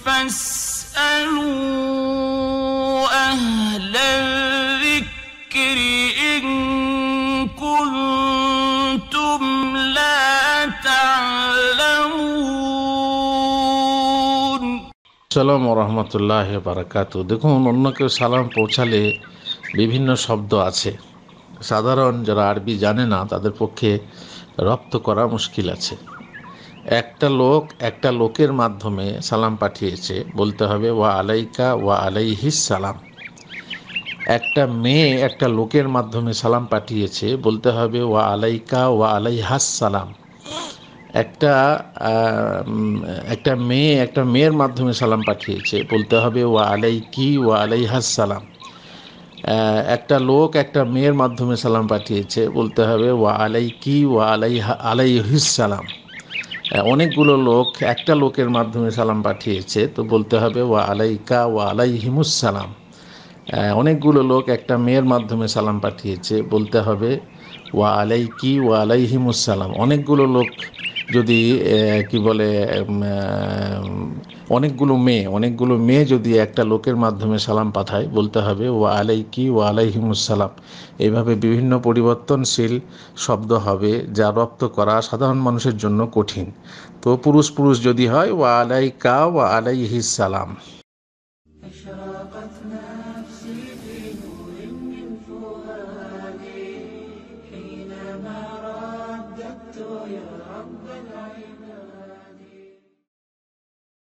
সালাম রহমতুল্লাহ বারাকাত দেখুন অন্য কেউ সালাম পৌঁছালে বিভিন্ন শব্দ আছে সাধারণ যারা আরবি জানে না তাদের পক্ষে রপ্ত করা মুশকিল আছে একটা লোক একটা লোকের মাধ্যমে সালাম পাঠিয়েছে বলতে হবে ওয়া আলাইকা ওয়া আলাইহিস সালাম একটা মেয়ে একটা লোকের মাধ্যমে সালাম পাঠিয়েছে বলতে হবে ওয়া আলাইকা ওয়া আলাইহাস সালাম একটা একটা মেয়ে একটা মেয়ের মাধ্যমে সালাম পাঠিয়েছে বলতে হবে ওয়া আলাইকি ওয়া আলাইহাস সালাম একটা লোক একটা মেয়ের মাধ্যমে সালাম পাঠিয়েছে বলতে হবে ওয়া আলাইকি ওয়া আলাইহা আলাইহিস সালাম অনেকগুলো লোক একটা লোকের মাধ্যমে সালাম পাঠিয়েছে তো বলতে হবে ওয়া আলাইকা ওয়া আলাইহিমুস সালাম অনেকগুলো লোক একটা মেয়ের মাধ্যমে সালাম পাঠিয়েছে বলতে হবে ওয়া আলাইকি ওয়া আলাইহিমুস সালাম অনেকগুলো লোক যদি কি বলে অনেকগুলো মেয়ে অনেকগুলো মেয়ে যদি একটা লোকের মাধ্যমে সালাম পাঠায় বলতে হবে ও আলাইকি ও আলাইহিমুসালাম এইভাবে বিভিন্ন পরিবর্তনশীল শব্দ হবে যা রপ্ত করা সাধারণ মানুষের জন্য কঠিন তো পুরুষ পুরুষ যদি হয় ও আলাইকা ও আলাইহিসালাম رب العباد